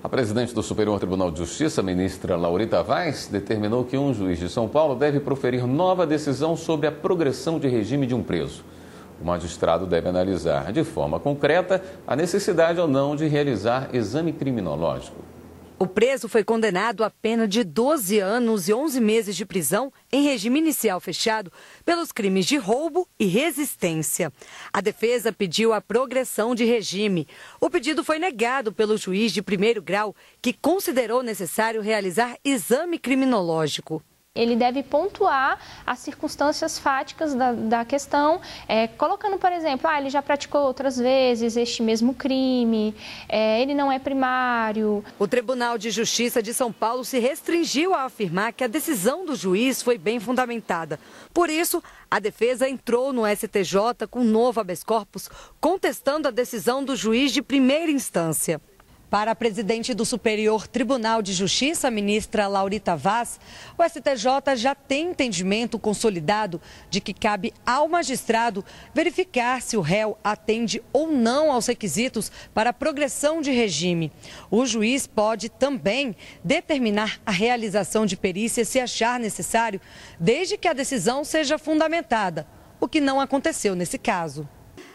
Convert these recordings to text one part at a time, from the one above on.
A presidente do Superior Tribunal de Justiça, ministra Laurita Vaz, determinou que um juiz de São Paulo deve proferir nova decisão sobre a progressão de regime de um preso. O magistrado deve analisar de forma concreta a necessidade ou não de realizar exame criminológico. O preso foi condenado a pena de 12 anos e 11 meses de prisão em regime inicial fechado pelos crimes de roubo e resistência. A defesa pediu a progressão de regime. O pedido foi negado pelo juiz de primeiro grau, que considerou necessário realizar exame criminológico ele deve pontuar as circunstâncias fáticas da, da questão, é, colocando, por exemplo, ah, ele já praticou outras vezes este mesmo crime, é, ele não é primário. O Tribunal de Justiça de São Paulo se restringiu a afirmar que a decisão do juiz foi bem fundamentada. Por isso, a defesa entrou no STJ com um novo habeas corpus, contestando a decisão do juiz de primeira instância. Para a presidente do Superior Tribunal de Justiça, ministra Laurita Vaz, o STJ já tem entendimento consolidado de que cabe ao magistrado verificar se o réu atende ou não aos requisitos para progressão de regime. O juiz pode também determinar a realização de perícia se achar necessário, desde que a decisão seja fundamentada, o que não aconteceu nesse caso.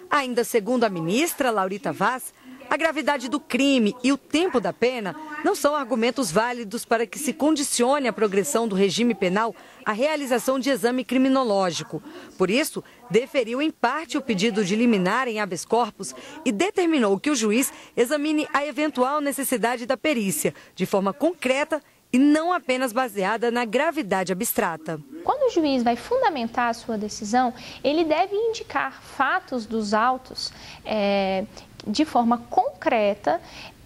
Ainda segundo a ministra Laurita Vaz, a gravidade do crime e o tempo da pena não são argumentos válidos para que se condicione a progressão do regime penal à realização de exame criminológico. Por isso, deferiu em parte o pedido de liminar em habeas corpus e determinou que o juiz examine a eventual necessidade da perícia, de forma concreta e não apenas baseada na gravidade abstrata. Quando o juiz vai fundamentar a sua decisão, ele deve indicar fatos dos autos é, de forma concreta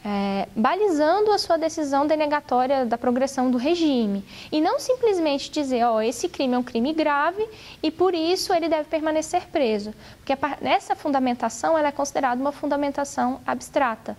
é, balizando a sua decisão denegatória da progressão do regime. E não simplesmente dizer, ó, oh, esse crime é um crime grave e por isso ele deve permanecer preso. Porque essa fundamentação ela é considerada uma fundamentação abstrata.